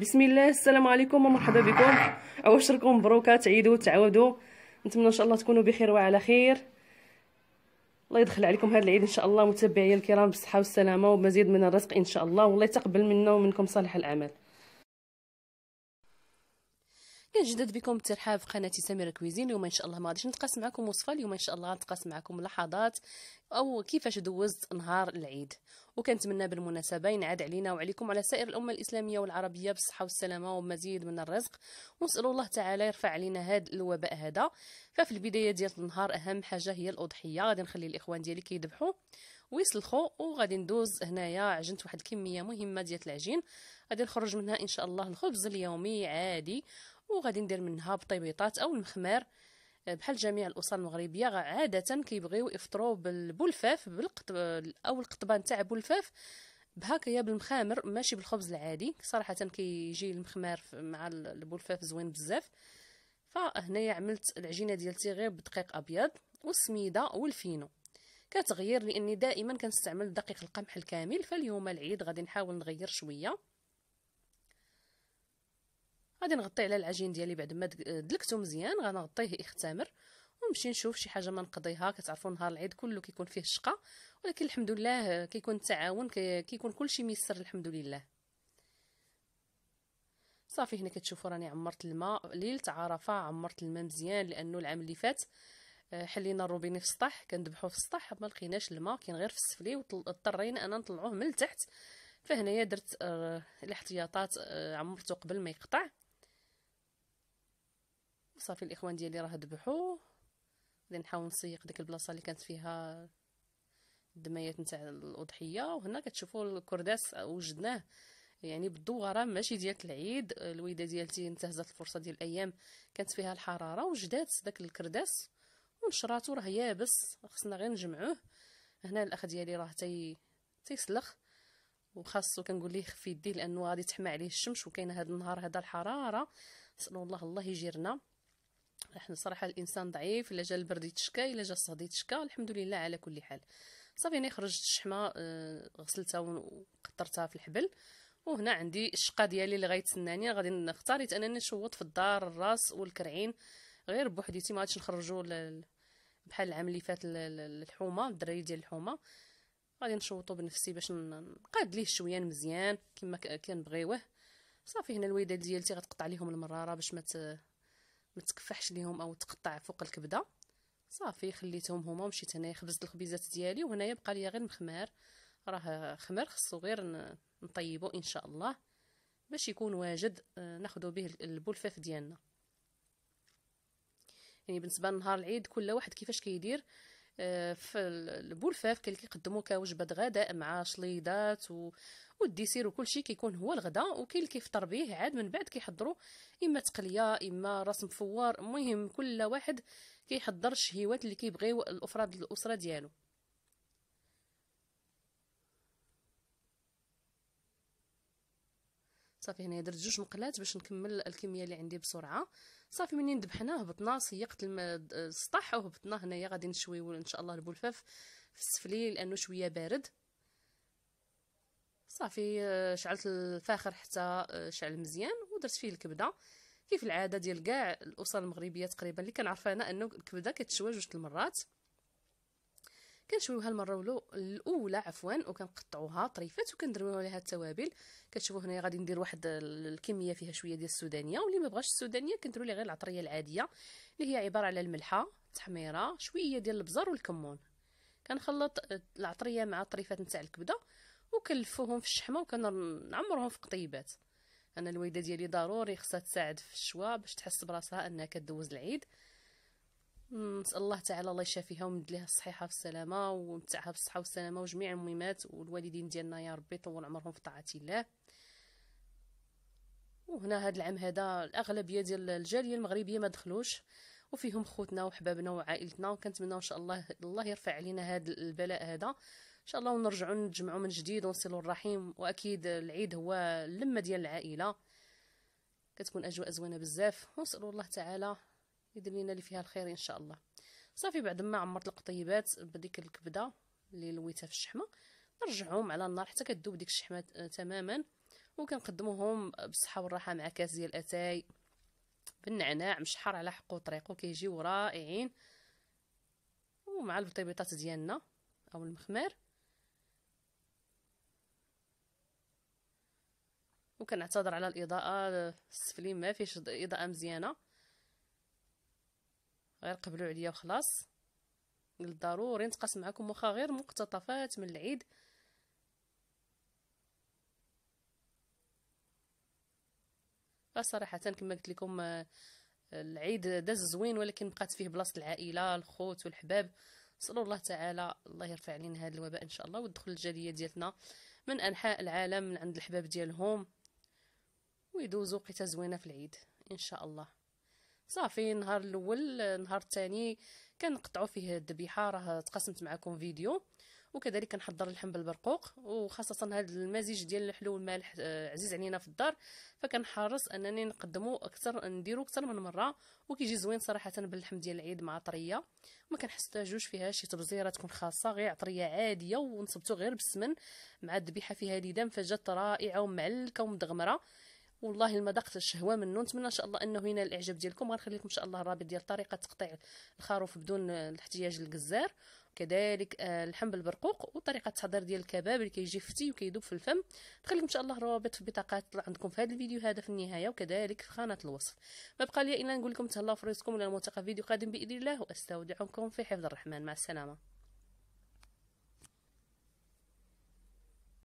بسم الله السلام عليكم ومرحبا بكم عواشركم مبروكه عيدوا وتعاودوا نتمنى ان شاء الله تكونوا بخير وعلى خير الله يدخل عليكم هذا العيد ان شاء الله متابعي الكرام بالصحه والسلامه ومزيد من الرزق ان شاء الله والله يتقبل منا ومنكم صالح الاعمال كنجدد بكم الترحاب في قناه سميرة كويزين اليوم ان شاء الله ما غاديش نتقاسم معكم وصفه اليوم ان شاء الله غنتقاسم معكم لحظات او كيفاش دوزت نهار العيد وكنتمنى بالمناسبه ينعاد علينا وعليكم وعلى سائر الامه الاسلاميه والعربيه بالصحه والسلامه ومزيد من الرزق ونسال الله تعالى يرفع علينا هذا الوباء هذا ففي البدايه ديال النهار اهم حاجه هي الاضحيه غادي نخلي الاخوان ديالي كيدبحوا ويسلخوا وغادي ندوز هنايا عجنت واحد الكميه مهمه ديال العجين غادي نخرج منها ان شاء الله الخبز اليومي عادي وغادي ندير منها بطيبيطات او المخمار آه، بحال جميع الاسر المغربيه عاده كيبغيو يفطروا بالبولفاف بالقطب آه، او القطبان تاع بولفاف بهكايا بالمخامر ماشي بالخبز العادي صراحه كيجي المخمار مع البولفاف زوين بزاف فهنايا عملت العجينه ديالتي غير بدقيق ابيض والسميده والفينو كتغير لاني دائما كنستعمل دقيق القمح الكامل فاليوم العيد غادي نحاول نغير شويه غادي نغطي على العجين ديالي بعد ما دلكته مزيان غنغطيه اختامر ونمشي نشوف شي حاجه ما نقضيها كتعرفوا نهار العيد كله كيكون فيه الشقه ولكن الحمد لله كيكون التعاون كيكون كلشي ميسر الحمد لله صافي هنا كتشوفوا راني عمرت الماء ليله عرفه عمرت الماء مزيان لانه العام اللي فات آه، حلينا الروبيني في السطح كندبحو في السطح ما لقيناش الماء كاين غير في السفلي واضطرينا انا نطلعوه من التحت فهنايا درت آه، الاحتياطات آه، عمرته قبل ما يقطع صافي الاخوان ديالي راه ذبحوا غادي نحاول نسيق ديك البلاصه اللي كانت فيها الدميات نتاع الاضحيه وهنا كتشوفوا الكرداس وجدناه يعني بالضوء ماشي ديال العيد الويده ديالتي انتهزت الفرصه ديال الايام كانت فيها الحراره وجدات داك الكرداس ونشراتو راه يابس خصنا غير نجمعوه هنا الاخ ديالي راه تي تيسلخ وخاصو كنقول ليه خفي يديه لانه غادي تحمى عليه الشمس وكاين هذا النهار هذا الحراره نسالو الله الله يجيرنا احنا صراحه الانسان ضعيف الا جا البرد يتشكى الا جا الصهد يتشكى الحمد لله على كل حال صافي انا خرجت الشحمه آه، غسلتها وقطرتها في الحبل وهنا عندي الشقه ديالي اللي غيتسناني غادي نختاريت انني نشوط في الدار الراس والكرعين غير بوحديتي ما غاديش نخرجوا بحال العام اللي فات الحومه الدراري ديال الحومه غادي نشوطو بنفسي باش نقاد ليه شويه مزيان كما كنبغيوه صافي هنا الويدات ديالتي غتقطع ليهم المراره باش ما مت... ما تكفحش ليهم او تقطع فوق الكبده صافي خليتهم هما ومشيت هنايا خبزت الخبيزات ديالي وهنايا بقى ليا غير المخمار راه خمر خصو غير نطيبو ان شاء الله باش يكون واجد آه، ناخذ به البولفاف ديالنا يعني بالنسبه لنهار العيد كل واحد كيفاش كيدير كي آه، في البولفاف اللي كيقدموا كوجبه غداء مع شليضات و... والديسير وكل شيء كيكون هو الغداء وكاين اللي كيفطر به عاد من بعد كيحضروا اما تقليه اما راس فوار المهم كل واحد كيحضر الشهيوات اللي كيبغيو الافراد الاسره ديالو صافي هنايا درت جوج مقلات باش نكمل الكميه اللي عندي بسرعه صافي منين ذبحناه هبطنا سيقت السطح وهبطنا هنايا غادي نشويو ان شاء الله البولفاف في السفلي لانه شويه بارد صافي آه، شعلت الفاخر حتى آه، شعل مزيان ودرت فيه الكبده كيف العاده ديال كاع الاسر المغربيه تقريبا اللي كنعرف انا انه الكبده كتشوى جوج المرات كنشويوها المره الاولى عفوا وكنقطعوها طريفات وكنديروا عليها التوابل كتشوفوا هنايا غادي ندير واحد الكميه فيها شويه ديال السودانيه واللي ما بغاش السودانيه كنديروا ليه غير العطريه العاديه اللي هي عباره على الملحه التحميره شويه ديال البزار والكمون كنخلط العطريه مع الطريفات نتاع الكبده وكنلفوهم في الشحمه وكنعمرهم في قطيبات انا الويده ديالي ضروري خصها تساعد في الشوا باش تحس براسها انها كدوز العيد نسال الله تعالى الله يشافيها ويمد الصحيحه في السلامه ومتعها في الصحه والسلامه وجميع الميمات والوالدين ديالنا يا ربي طول عمرهم في طاعه الله وهنا هذا العام هذا الاغلبيه ديال الجاليه المغربيه ما دخلوش وفيهم خوتنا وحبابنا وعائلتنا وكنتمناو ان شاء الله الله يرفع علينا هذا البلاء هذا ان شاء الله ونرجعوا نتجمعوا من جديد ونصلوا الرحيم واكيد العيد هو اللمه ديال العائله كتكون اجواء زوينه بزاف ونسالوا الله تعالى يدير لينا اللي فيها الخير ان شاء الله صافي بعد ما عمرت القطيبات بديك الكبده اللي لويتها في الشحمه نرجعهم على النار حتى كذوب ديك الشحمه آه، تماما وكنقدموهم بالصحه والراحه مع كاس ديال اتاي بالنعناع مشحر على حقه وطريقه كيجيو رائعين ومع البطيبيطات ديالنا او المخمار وكنعتذر على الاضاءه آه، السفلي ما فيش اضاءه مزيانه غير قبلوا عليا وخلاص قلت ضروري نتقاس معكم واخا غير مقتطفات من العيد صراحة كما قلت لكم آه، العيد داز زوين ولكن بقات فيه بلاصه العائله الخوت والحباب نسالوا الله تعالى الله يرفع علينا هذا الوباء ان شاء الله وتدخل الجاليه ديالتنا من انحاء العالم من عند الحباب ديالهم ويدوزوا وقيته زوينه في العيد ان شاء الله صافي النهار الاول النهار الثاني كنقطعوا فيه الذبيحه راه تقاسمت معكم فيديو وكذلك كنحضر اللحم بالبرقوق وخاصه هذا المزيج ديال الحلو والمالح آه، عزيز علينا في الدار فكنحرص انني نقدمو اكثر نديرو اكثر من مره وكيجي زوين صراحه باللحم ديال العيد مع طريه ما كنحتاجوش فيها شي تبزيره تكون خاصه غير عطريه عاديه ونصبتو غير بالسمن مع الذبيحه فيها لدم فجات رائعه ومعلكه ومدغمره والله ما ذقت الشهوه منه نتمنى ان شاء الله انه ينال الاعجاب ديالكم غنخلي ان شاء الله الرابط ديال طريقه تقطيع الخروف بدون الاحتياج للجزار كذلك اللحم آه، بالبرقوق وطريقه التحضير ديال الكباب اللي كيجي فتي وكيذوب في الفم لكم ان شاء الله الروابط في البطاقات اللي عندكم في هذا الفيديو هذا في النهايه وكذلك في خانه الوصف ما بقى لي الا نقول لكم تهلاو في رزقكم الى الملتقى في فيديو قادم باذن الله واستودعكم في حفظ الرحمن مع السلامه